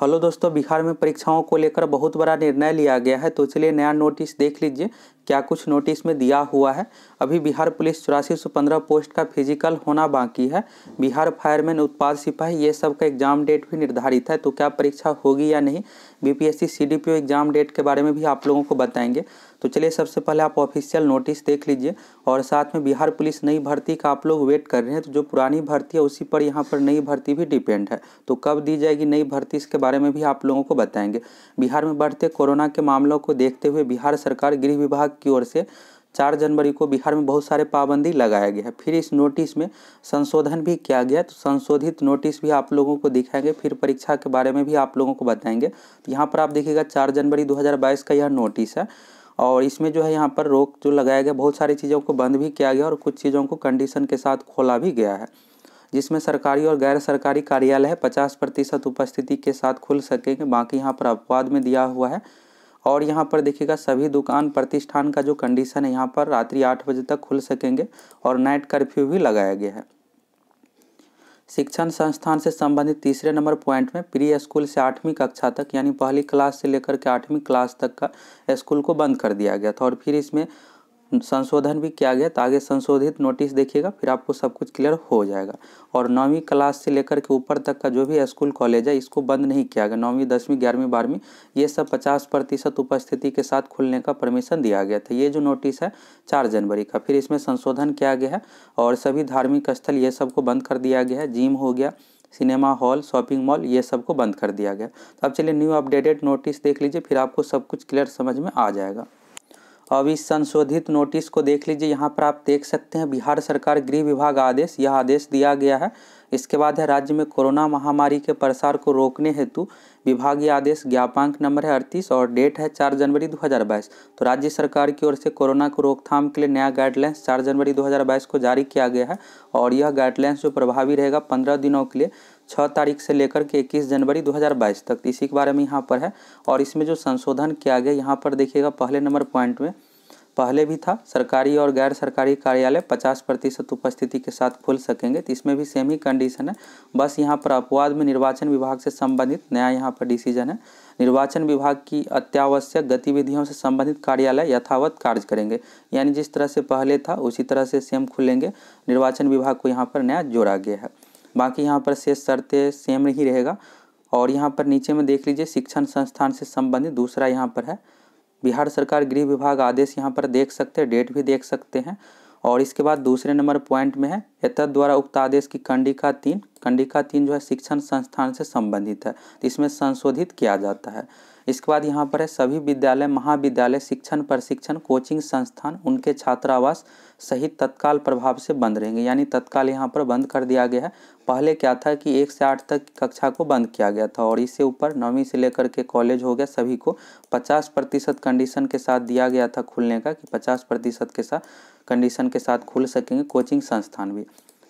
hello दोस्तों बिहार में परीक्षाओं को लेकर बहुत बड़ा निर्णय लिया गया है तो चलिए नया नोटिस देख लीजिए क्या कुछ नोटिस में दिया हुआ है अभी बिहार पुलिस चौरासी सौ पंद्रह पोस्ट का फिजिकल होना बाकी है बिहार फायरमैन उत्पाद सिपाही ये सब का एग्जाम डेट भी निर्धारित है तो क्या परीक्षा होगी या नहीं बीपीएससी सीडीपीओ एग्जाम डेट के बारे में भी आप लोगों को बताएंगे तो चलिए सबसे पहले आप ऑफिशियल नोटिस देख लीजिए और साथ में बिहार पुलिस नई भर्ती का आप लोग वेट कर रहे हैं तो जो पुरानी भर्ती है उसी पर यहाँ पर नई भर्ती भी डिपेंड है तो कब दी जाएगी नई भर्ती इसके बारे में भी आप लोगों को बताएंगे बिहार में बढ़ते कोरोना के मामलों को देखते हुए बिहार सरकार गृह विभाग की ओर से चार जनवरी को बिहार में बहुत सारे पाबंदी लगाया गया है फिर इस नोटिस में संशोधन भी किया गया तो संशोधित नोटिस भी आप लोगों को दिखाएंगे फिर परीक्षा के बारे में भी आप लोगों को बताएंगे तो यहाँ पर आप देखिएगा चार जनवरी 2022 का यह नोटिस है और इसमें जो है यहाँ पर रोक जो लगाया गया बहुत सारी चीज़ों को बंद भी किया गया और कुछ चीज़ों को कंडीशन के साथ खोला भी गया है जिसमें सरकारी और गैर सरकारी कार्यालय है पचास प्रतिशत उपस्थिति के साथ खुल सकेंगे बाकी यहाँ पर अपवाद में दिया हुआ है और यहाँ पर देखिएगा सभी दुकान प्रतिष्ठान का जो कंडीशन है यहाँ पर रात्रि आठ बजे तक खुल सकेंगे और नाइट कर्फ्यू भी लगाया गया है शिक्षण संस्थान से संबंधित तीसरे नंबर पॉइंट में प्री स्कूल से आठवीं कक्षा तक यानी पहली क्लास से लेकर के आठवीं क्लास तक का स्कूल को बंद कर दिया गया था और फिर इसमें संशोधन भी किया गया तो आगे संशोधित नोटिस देखिएगा फिर आपको सब कुछ क्लियर हो जाएगा और नौवीं क्लास से लेकर के ऊपर तक का जो भी स्कूल कॉलेज है इसको बंद नहीं किया गया नौवीं दसवीं ग्यारहवीं बारहवीं ये सब पचास प्रतिशत उपस्थिति के साथ खुलने का परमिशन दिया गया था ये जो नोटिस है चार जनवरी का फिर इसमें संशोधन किया गया है और सभी धार्मिक स्थल ये सबको बंद कर दिया गया है जिम हो गया सिनेमा हॉल शॉपिंग मॉल ये सबको बंद कर दिया गया तो अब चलिए न्यू अपडेटेड नोटिस देख लीजिए फिर आपको सब कुछ क्लियर समझ में आ जाएगा अब इस संशोधित नोटिस को देख लीजिए यहाँ पर आप देख सकते हैं बिहार सरकार गृह विभाग आदेश यह आदेश दिया गया है इसके बाद है राज्य में कोरोना महामारी के प्रसार को रोकने हेतु विभागीय आदेश ज्ञापांक नंबर है अड़तीस और डेट है चार जनवरी 2022 तो राज्य सरकार की ओर से कोरोना को रोकथाम के लिए नया गाइडलाइंस चार जनवरी 2022 को जारी किया गया है और यह गाइडलाइंस जो प्रभावी रहेगा पंद्रह दिनों के लिए छः तारीख से लेकर के इक्कीस जनवरी 2022 तक इसी के बारे में यहाँ पर है और इसमें जो संशोधन किया गया यहाँ पर देखिएगा पहले नंबर पॉइंट में पहले भी था सरकारी और गैर सरकारी कार्यालय 50 प्रतिशत उपस्थिति के साथ खुल सकेंगे तो इसमें भी सेम ही कंडीशन है बस यहाँ पर अपवाद में निर्वाचन विभाग से संबंधित नया यहाँ पर डिसीजन है निर्वाचन विभाग की अत्यावश्यक गतिविधियों से संबंधित कार्यालय यथावत कार्य करेंगे यानी जिस तरह से पहले था उसी तरह से सेम खुलेंगे निर्वाचन विभाग को यहाँ पर नया जोड़ा गया है बाकी यहाँ पर शेष शर्तें सेम ही रहेगा और यहाँ पर नीचे में देख लीजिए शिक्षण संस्थान से संबंधित दूसरा यहाँ पर है बिहार सरकार गृह विभाग आदेश यहाँ पर देख सकते हैं डेट भी देख सकते हैं और इसके बाद दूसरे नंबर पॉइंट में है एतद द्वारा उक्त आदेश की कंडिका तीन कंडिका तीन जो है शिक्षण संस्थान से संबंधित है इसमें संशोधित किया जाता है इसके बाद यहाँ पर है सभी विद्यालय महाविद्यालय शिक्षण प्रशिक्षण कोचिंग संस्थान उनके छात्रावास सहित तत्काल प्रभाव से बंद रहेंगे यानी तत्काल यहाँ पर बंद कर दिया गया है पहले क्या था कि एक से आठ तक कक्षा को बंद किया गया था और इससे ऊपर नौवीं से लेकर के कॉलेज हो गया सभी को पचास प्रतिशत कंडीशन के साथ दिया गया था खुलने का कि पचास प्रतिशत के साथ कंडीशन के साथ खुल सकेंगे कोचिंग संस्थान भी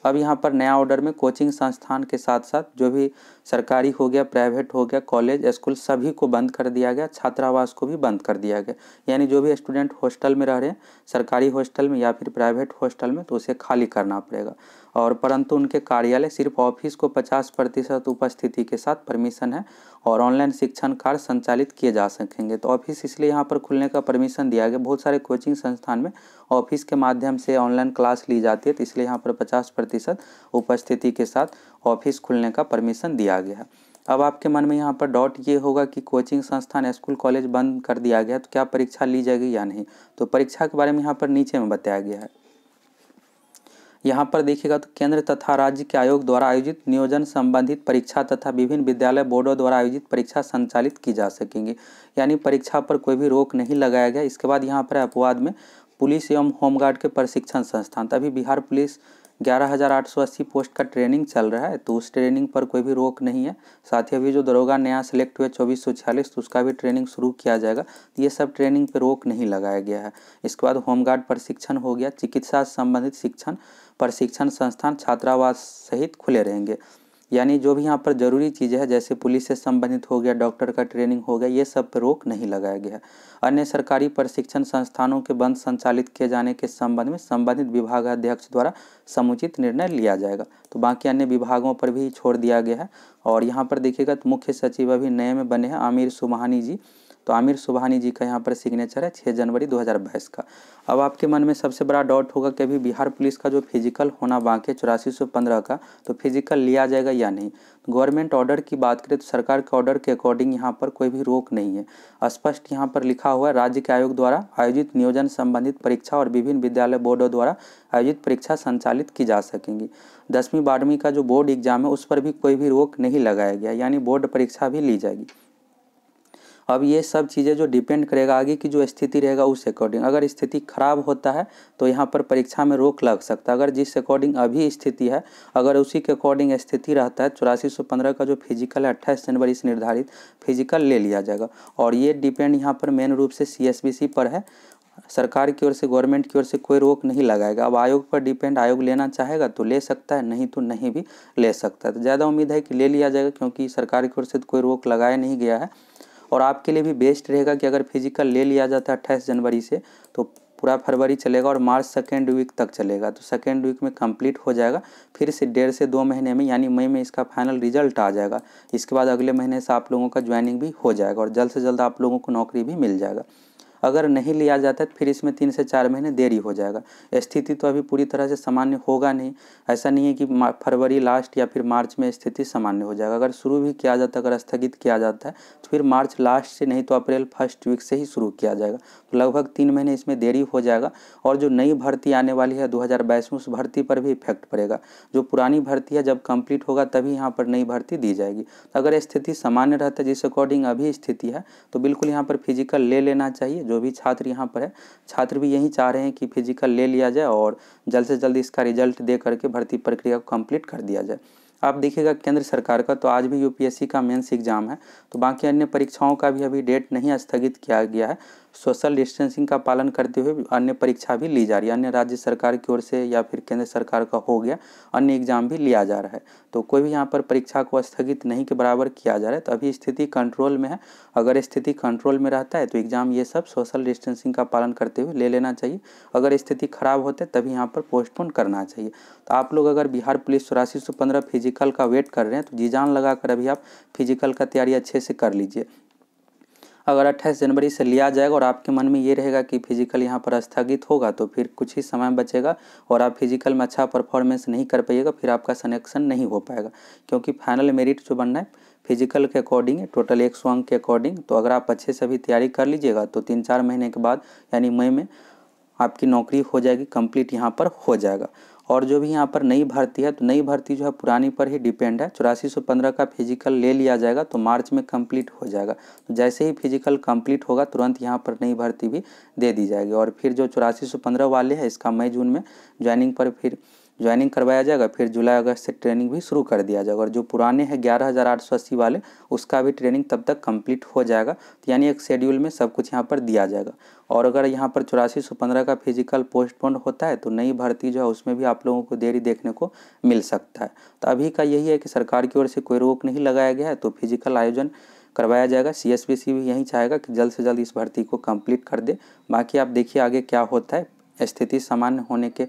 अब यहाँ पर नया ऑर्डर में कोचिंग संस्थान के साथ साथ जो भी सरकारी हो गया प्राइवेट हो गया कॉलेज स्कूल सभी को बंद कर दिया गया छात्रावास को भी बंद कर दिया गया यानी जो भी स्टूडेंट हॉस्टल में रह रहे हैं सरकारी हॉस्टल में या फिर प्राइवेट हॉस्टल में तो उसे खाली करना पड़ेगा और परंतु उनके कार्यालय सिर्फ ऑफिस को 50 प्रतिशत उपस्थिति के साथ परमिशन है और ऑनलाइन शिक्षण कार्य संचालित किए जा सकेंगे तो ऑफिस इसलिए यहाँ पर खुलने का परमिशन दिया गया बहुत सारे कोचिंग संस्थान में ऑफिस के माध्यम से ऑनलाइन क्लास ली जाती है तो इसलिए यहाँ पर पचास प्रतिशत उपस्थिति के साथ ऑफिस खुलने का परमिशन दिया गया है अब आपके मन में यहाँ पर डॉट ये होगा कि कोचिंग संस्थान स्कूल कॉलेज बंद कर दिया गया तो क्या परीक्षा ली जाएगी या नहीं तो परीक्षा के बारे में यहाँ पर नीचे में बताया गया है यहाँ पर देखिएगा तो केंद्र तथा राज्य के आयोग द्वारा आयोजित नियोजन संबंधित परीक्षा तथा विभिन्न विद्यालय बोर्डों द्वारा आयोजित परीक्षा संचालित की जा सकेंगी यानी परीक्षा पर कोई भी रोक नहीं लगाया गया इसके बाद यहाँ पर अपवाद में पुलिस एवं होमगार्ड के प्रशिक्षण संस्थान अभी बिहार पुलिस ग्यारह हज़ार आठ सौ अस्सी पोस्ट का ट्रेनिंग चल रहा है तो उस ट्रेनिंग पर कोई भी रोक नहीं है साथ ही अभी जो दरोगा नया सेलेक्ट हुए चौबीस सौ छियालीस तो उसका भी ट्रेनिंग शुरू किया जाएगा तो ये सब ट्रेनिंग पर रोक नहीं लगाया गया है इसके बाद होमगार्ड प्रशिक्षण हो गया चिकित्सा संबंधित शिक्षण प्रशिक्षण संस्थान छात्रावास सहित खुले रहेंगे यानी जो भी यहाँ पर ज़रूरी चीज़ें हैं जैसे पुलिस से संबंधित हो गया डॉक्टर का ट्रेनिंग हो गया ये सब पर रोक नहीं लगाया गया है अन्य सरकारी प्रशिक्षण संस्थानों के बंद संचालित किए जाने के संबंध में संबंधित विभागाध्यक्ष द्वारा समुचित निर्णय लिया जाएगा तो बाकी अन्य विभागों पर भी छोड़ दिया गया है और यहाँ पर देखिएगा तो मुख्य सचिव अभी नए में बने हैं आमिर सुबहानी जी तो आमिर सुबहानी जी का यहाँ पर सिग्नेचर है छः जनवरी बाईस का अब आपके मन में सबसे बड़ा डाउट होगा कि अभी बिहार पुलिस का जो फिजिकल होना बाकी है चौरासी सौ पंद्रह का तो फिजिकल लिया जाएगा या नहीं गवर्नमेंट ऑर्डर की बात करें तो सरकार के ऑर्डर के अकॉर्डिंग यहाँ पर कोई भी रोक नहीं है स्पष्ट यहाँ पर लिखा हुआ है राज्य के आयोग द्वारा आयोजित नियोजन संबंधित परीक्षा और विभिन्न विद्यालय बोर्डों द्वारा आयोजित परीक्षा संचालित की जा सकेंगी दसवीं बारहवीं का जो बोर्ड एग्जाम है उस पर भी कोई भी रोक नहीं लगाया गया यानी बोर्ड परीक्षा भी ली जाएगी अब ये सब चीज़ें जो डिपेंड करेगा आगे की जो स्थिति रहेगा उस अकॉर्डिंग अगर स्थिति खराब होता है तो यहाँ पर परीक्षा में रोक लग सकता है अगर जिस अकॉर्डिंग अभी स्थिति है अगर उसी के अकॉर्डिंग स्थिति रहता है चौरासी का जो फिजिकल है अट्ठाईस जनवरी से निर्धारित फिजिकल ले लिया जाएगा और ये डिपेंड यहाँ पर मेन रूप से सी पर है सरकार की ओर से गवर्नमेंट की ओर से कोई रोक नहीं लगाएगा अब आयोग पर डिपेंड आयोग लेना चाहेगा तो ले सकता है नहीं तो नहीं भी ले सकता है तो ज़्यादा उम्मीद है कि ले लिया जाएगा क्योंकि सरकार की ओर से तो कोई रोक लगाया नहीं गया है और आपके लिए भी बेस्ट रहेगा कि अगर फिजिकल ले लिया जाता है अट्ठाईस जनवरी से तो पूरा फरवरी चलेगा और मार्च सेकेंड वीक तक चलेगा तो सेकेंड वीक में कंप्लीट हो जाएगा फिर से डेढ़ से दो महीने में यानी मई में इसका फाइनल रिजल्ट आ जाएगा इसके बाद अगले महीने से आप लोगों का ज्वाइनिंग भी हो जाएगा और जल्द से जल्द आप लोगों को नौकरी भी मिल जाएगा अगर नहीं लिया जाता है फिर इसमें तीन से चार महीने देरी हो जाएगा स्थिति तो अभी पूरी तरह से सामान्य होगा नहीं ऐसा नहीं है कि फरवरी लास्ट या फिर मार्च में स्थिति सामान्य हो जाएगा अगर शुरू भी किया जाता है अगर स्थगित किया जाता है तो फिर मार्च लास्ट से नहीं तो अप्रैल फर्स्ट वीक से ही शुरू किया जाएगा तो लगभग तीन महीने इसमें देरी हो जाएगा और जो नई भर्ती आने वाली है दो उस भर्ती पर भी इफेक्ट पड़ेगा जो पुरानी भर्ती है जब कंप्लीट होगा तभी यहाँ पर नई भर्ती दी जाएगी तो अगर स्थिति सामान्य रहता है जिस अकॉर्डिंग अभी स्थिति है तो बिल्कुल यहाँ पर फिजिकल ले लेना चाहिए जो जो भी छात्र यहाँ पर है छात्र भी यही चाह रहे हैं कि फिजिकल ले लिया जाए और जल्द से जल्द इसका रिजल्ट दे करके भर्ती प्रक्रिया को कम्प्लीट कर दिया जाए आप देखिएगा केंद्र सरकार का तो आज भी यूपीएससी का मेंस एग्जाम है तो बाकी अन्य परीक्षाओं का भी अभी डेट नहीं स्थगित किया गया है सोशल डिस्टेंसिंग का पालन करते हुए अन्य परीक्षा भी ली जा रही है अन्य राज्य सरकार की ओर से या फिर केंद्र सरकार का हो गया अन्य एग्जाम भी लिया जा रहा है तो कोई भी यहाँ पर परीक्षा को स्थगित नहीं के बराबर किया जा रहा है तो अभी स्थिति कंट्रोल में है अगर स्थिति कंट्रोल में रहता है तो एग्जाम ये सब सोशल डिस्टेंसिंग का पालन करते हुए ले लेना चाहिए अगर स्थिति खराब होते है तभी यहाँ पर पोस्टपोन करना चाहिए तो आप लोग अगर बिहार पुलिस चौरासी फिजिकल का वेट कर रहे हैं तो जी जान लगा कर अभी आप फिजिकल का तैयारी अच्छे से कर लीजिए अगर 28 जनवरी से लिया जाएगा और आपके मन में ये रहेगा कि फिजिकल यहाँ पर स्थगित होगा तो फिर कुछ ही समय बचेगा और आप फिजिकल में अच्छा परफॉर्मेंस नहीं कर पाइएगा फिर आपका सलेक्शन नहीं हो पाएगा क्योंकि फाइनल मेरिट जो बनना है फिजिकल के अकॉर्डिंग है टोटल एक सौ अंक के अकॉर्डिंग तो अगर आप अच्छे से भी तैयारी कर लीजिएगा तो तीन चार महीने के बाद यानी मई में आपकी नौकरी हो जाएगी कंप्लीट यहाँ पर हो जाएगा और जो भी यहाँ पर नई भर्ती है तो नई भर्ती जो है पुरानी पर ही डिपेंड है चौरासी सौ पंद्रह का फिजिकल ले लिया जाएगा तो मार्च में कंप्लीट हो जाएगा तो जैसे ही फिजिकल कंप्लीट होगा तुरंत यहाँ पर नई भर्ती भी दे दी जाएगी और फिर जो चौरासी सौ पंद्रह वाले हैं इसका मई जून में ज्वाइनिंग पर फिर ज्वाइनिंग करवाया जाएगा फिर जुलाई अगस्त से ट्रेनिंग भी शुरू कर दिया जाएगा और जो पुराने हैं ग्यारह हज़ार आठ सौ अस्सी वाले उसका भी ट्रेनिंग तब तक कंप्लीट हो जाएगा तो यानी एक शेड्यूल में सब कुछ यहाँ पर दिया जाएगा और अगर यहाँ पर चौरासी सौ पंद्रह का फिजिकल पोस्टपोन होता है तो नई भर्ती जो है उसमें भी आप लोगों को देरी देखने को मिल सकता है तो अभी का यही है कि सरकार की ओर से कोई रोक नहीं लगाया गया है तो फिजिकल आयोजन करवाया जाएगा सी एस बी सी भी यही चाहेगा कि जल्द से जल्द इस भर्ती को कम्प्लीट कर दे बाकी आप देखिए आगे क्या होता है स्थिति सामान्य होने के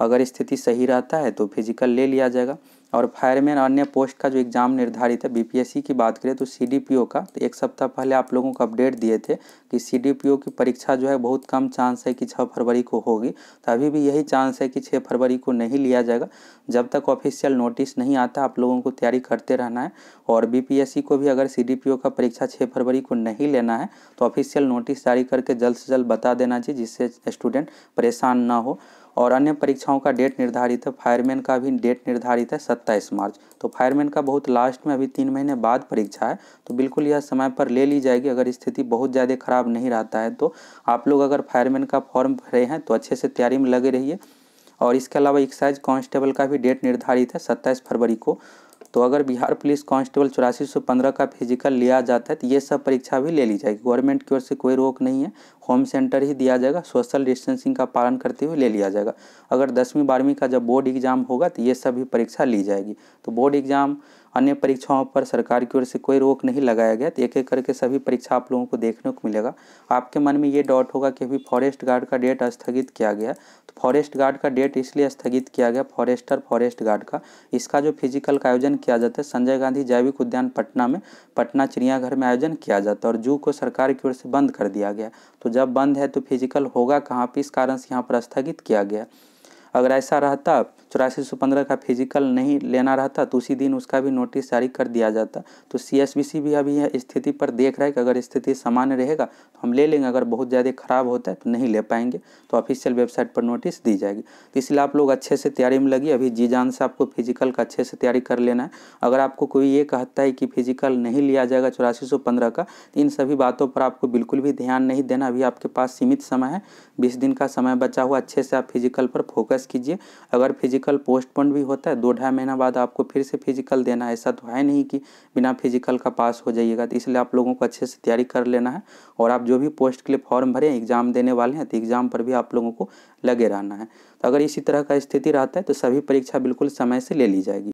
अगर स्थिति सही रहता है तो फिजिकल ले लिया जाएगा और फायरमैन अन्य पोस्ट का जो एग्ज़ाम निर्धारित है बीपीएससी की बात करें तो सीडीपीओ का तो एक सप्ताह पहले आप लोगों को अपडेट दिए थे कि सीडीपीओ की परीक्षा जो है बहुत कम चांस है कि छः फरवरी को होगी तो अभी भी यही चांस है कि छः फरवरी को नहीं लिया जाएगा जब तक ऑफिशियल नोटिस नहीं आता आप लोगों को तैयारी करते रहना है और बी को भी अगर सी का परीक्षा छः फरवरी को नहीं लेना है तो ऑफिशियल नोटिस जारी करके जल्द से जल्द बता देना चाहिए जिससे स्टूडेंट परेशान ना हो और अन्य परीक्षाओं का डेट निर्धारित है फायरमैन का भी डेट निर्धारित है सत्ताईस मार्च तो फायरमैन का बहुत लास्ट में अभी तीन महीने बाद परीक्षा है तो बिल्कुल यह समय पर ले ली जाएगी अगर स्थिति बहुत ज़्यादा ख़राब नहीं रहता है तो आप लोग अगर फायरमैन का फॉर्म भरे हैं तो अच्छे से तैयारी में लगे रहिए और इसके अलावा एक्साइज कांस्टेबल का भी डेट निर्धारित है सत्ताईस फरवरी को तो अगर बिहार पुलिस कांस्टेबल चौरासी सौ पंद्रह का फिजिकल लिया जाता है तो ये सब परीक्षा भी ले ली जाएगी गवर्नमेंट की ओर से कोई रोक नहीं है होम सेंटर ही दिया जाएगा सोशल डिस्टेंसिंग का पालन करते हुए ले लिया जाएगा अगर दसवीं बारहवीं का जब बोर्ड एग्जाम होगा तो ये सभी परीक्षा ली जाएगी तो बोर्ड एग्जाम अन्य परीक्षाओं पर सरकार की ओर से कोई रोक नहीं लगाया गया तो एक एक करके सभी परीक्षा आप लोगों को देखने को मिलेगा आपके मन में ये डाउट होगा कि अभी फॉरेस्ट गार्ड का डेट स्थगित किया गया तो फॉरेस्ट गार्ड का डेट इसलिए स्थगित किया गया फॉरेस्टर फॉरेस्ट गार्ड का इसका जो फिजिकल का आयोजन किया जाता है संजय गांधी जैविक उद्यान पटना में पटना चिड़ियाघर में आयोजन किया जाता है और जू को सरकार की ओर से बंद कर दिया गया तो जब बंद है तो फिजिकल होगा कहाँ पे इस कारण से यहाँ पर स्थगित किया गया अगर ऐसा रहता चौरासी सौ पंद्रह का फिजिकल नहीं लेना रहता तो उसी दिन उसका भी नोटिस जारी कर दिया जाता तो सी भी अभी यह स्थिति पर देख रहा है कि अगर स्थिति सामान्य रहेगा तो हम ले लेंगे अगर बहुत ज़्यादा खराब होता है तो नहीं ले पाएंगे तो ऑफिशियल वेबसाइट पर नोटिस दी जाएगी तो इसलिए आप लोग अच्छे से तैयारी में लगी अभी जी जान से आपको फिजिकल का अच्छे से तैयारी कर लेना है अगर आपको कोई ये कहता है कि फिजिकल नहीं लिया जाएगा चौरासी सौ पंद्रह का तो इन सभी बातों पर आपको बिल्कुल भी ध्यान नहीं देना अभी आपके पास सीमित समय है बीस दिन का समय बचा हुआ अच्छे से आप फिजिकल पर फोकस प्रेस कीजिए अगर फिजिकल पोस्टपोन भी होता है दो ढाई महीना बाद आपको फिर से फिजिकल देना है ऐसा तो है नहीं कि बिना फिजिकल का पास हो जाइएगा तो इसलिए आप लोगों को अच्छे से तैयारी कर लेना है और आप जो भी पोस्ट के लिए फॉर्म भरें एग्जाम देने वाले हैं तो एग्जाम पर भी आप लोगों को लगे रहना है तो अगर इसी तरह का स्थिति रहता है तो सभी परीक्षा बिल्कुल समय से ले ली जाएगी